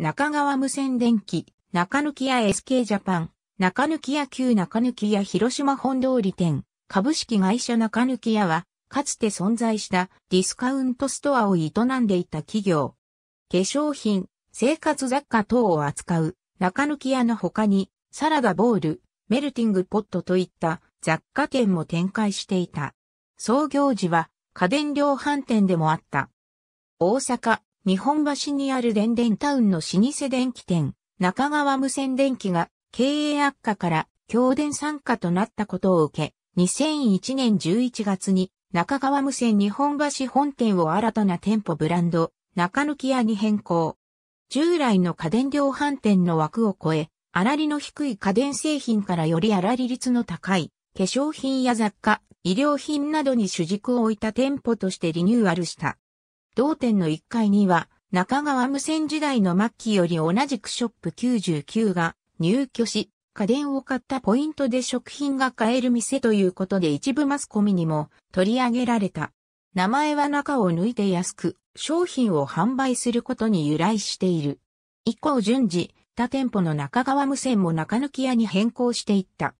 中川無線電機、中抜き屋 SK ジャパン、中抜き屋旧中抜き屋広島本通り店、株式会社中抜き屋は、かつて存在したディスカウントストアを営んでいた企業。化粧品、生活雑貨等を扱う中抜き屋の他に、サラダボール、メルティングポットといった雑貨店も展開していた。創業時は家電量販店でもあった。大阪、日本橋にある電電タウンの老舗電気店、中川無線電気が経営悪化から強電参加となったことを受け、2001年11月に中川無線日本橋本店を新たな店舗ブランド、中抜き屋に変更。従来の家電量販店の枠を超え、粗利の低い家電製品からより粗利率の高い、化粧品や雑貨、医療品などに主軸を置いた店舗としてリニューアルした。同店の1階には、中川無線時代の末期より同じくショップ99が入居し、家電を買ったポイントで食品が買える店ということで一部マスコミにも取り上げられた。名前は中を抜いて安く商品を販売することに由来している。以降順次、他店舗の中川無線も中抜き屋に変更していった。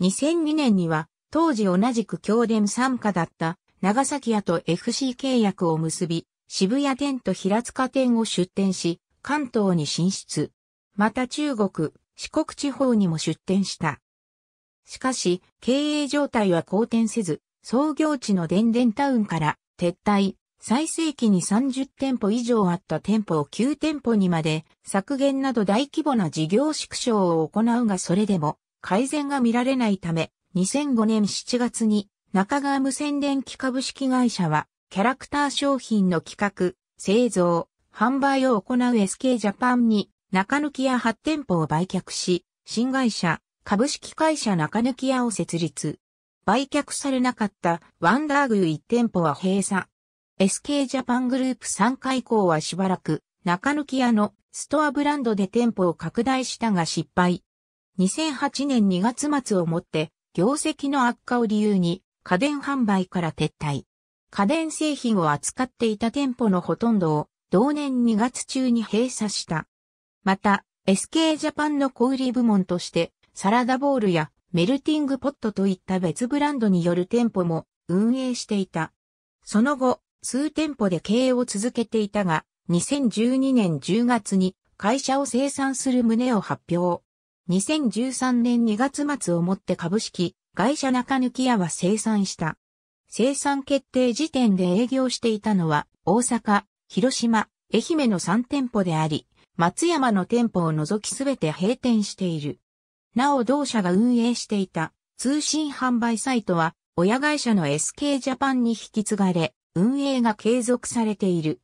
2002年には当時同じく京電参加だった長崎屋と FC 契約を結び、渋谷店と平塚店を出店し、関東に進出。また中国、四国地方にも出店した。しかし、経営状態は好転せず、創業地の電電タウンから撤退、最盛期に30店舗以上あった店舗を9店舗にまで削減など大規模な事業縮小を行うがそれでも改善が見られないため、2005年7月に中川無線電気株式会社はキャラクター商品の企画、製造、販売を行う SK ジャパンに中抜き屋8店舗を売却し、新会社、株式会社中抜き屋を設立。売却されなかったワンダーグー1店舗は閉鎖。SK ジャパングループ3回以降はしばらく中抜き屋のストアブランドで店舗を拡大したが失敗。2008年2月末をもって業績の悪化を理由に家電販売から撤退。家電製品を扱っていた店舗のほとんどを同年2月中に閉鎖した。また、SK ジャパンの小売部門として、サラダボールやメルティングポットといった別ブランドによる店舗も運営していた。その後、数店舗で経営を続けていたが、2012年10月に会社を生産する旨を発表。2013年2月末をもって株式会社中抜き屋は生産した。生産決定時点で営業していたのは、大阪、広島、愛媛の3店舗であり、松山の店舗を除きすべて閉店している。なお同社が運営していた通信販売サイトは、親会社の SK ジャパンに引き継がれ、運営が継続されている。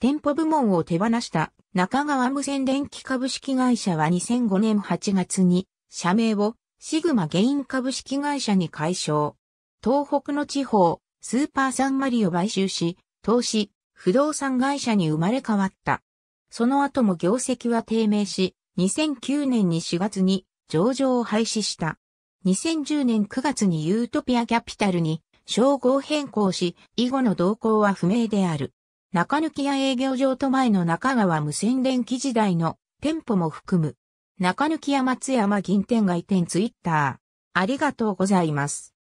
店舗部門を手放した中川無線電気株式会社は2005年8月に社名をシグマゲイン株式会社に解消。東北の地方、スーパーサンマリを買収し、投資、不動産会社に生まれ変わった。その後も業績は低迷し、2009年に4月に上場を廃止した。2010年9月にユートピアキャピタルに称号変更し、以後の動向は不明である。中抜きや営業場と前の中川無線電気時代の店舗も含む。中抜きや松山銀店街店ツイッター。ありがとうございます。